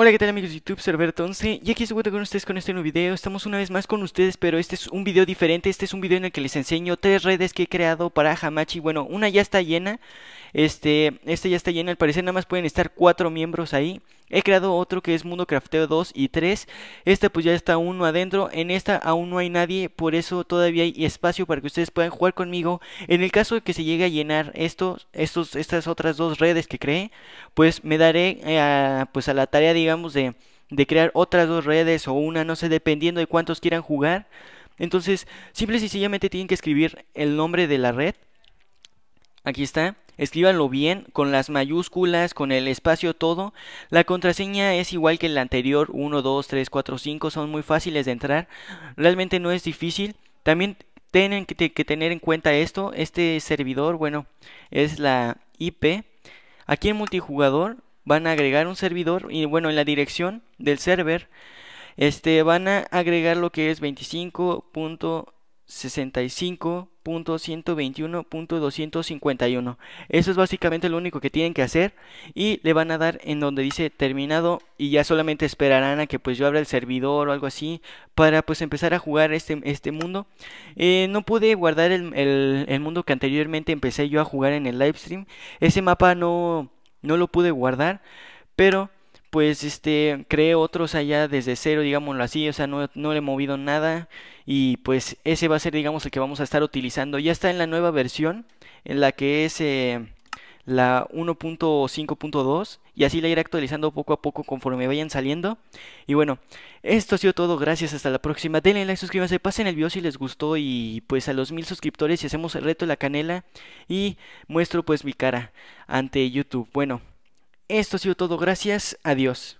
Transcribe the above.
Hola qué tal amigos de YouTube, Server 11 y aquí estoy con ustedes con este nuevo video, estamos una vez más con ustedes pero este es un video diferente, este es un video en el que les enseño tres redes que he creado para Hamachi, bueno una ya está llena, este, esta ya está llena, al parecer nada más pueden estar cuatro miembros ahí He creado otro que es Mundo Crafteo 2 y 3. Esta pues ya está uno adentro. En esta aún no hay nadie. Por eso todavía hay espacio para que ustedes puedan jugar conmigo. En el caso de que se llegue a llenar estos, estos, estas otras dos redes que creé. Pues me daré eh, a, pues a la tarea digamos de, de crear otras dos redes o una. No sé, dependiendo de cuántos quieran jugar. Entonces simple y sencillamente tienen que escribir el nombre de la red. Aquí está escríbanlo bien, con las mayúsculas, con el espacio todo. La contraseña es igual que la anterior, 1, 2, 3, 4, 5, son muy fáciles de entrar, realmente no es difícil. También tienen que, tener en cuenta esto, este servidor, bueno, es la IP. Aquí en multijugador van a agregar un servidor y bueno, en la dirección del server este, van a agregar lo que es 25. 65.121.251. Eso es básicamente lo único que tienen que hacer y le van a dar en donde dice terminado y ya solamente esperarán a que pues yo abra el servidor o algo así para pues empezar a jugar este, este mundo. Eh, no pude guardar el, el mundo que anteriormente empecé yo a jugar en el live stream. Ese mapa no, no lo pude guardar, pero pues este creé otros allá desde cero, digámoslo así, o sea, no, le he movido nada y pues ese va a ser, digamos, el que vamos a estar utilizando. Ya está en la nueva versión, en la que es eh, la 1.5.2 y así la iré actualizando poco a poco conforme vayan saliendo. Y bueno, esto ha sido todo, gracias, hasta la próxima. Denle like, suscríbanse, pasen el video si les gustó y pues a los mil suscriptores y hacemos el reto de la canela y muestro pues mi cara ante YouTube. Bueno. Esto ha sido todo, gracias, adiós.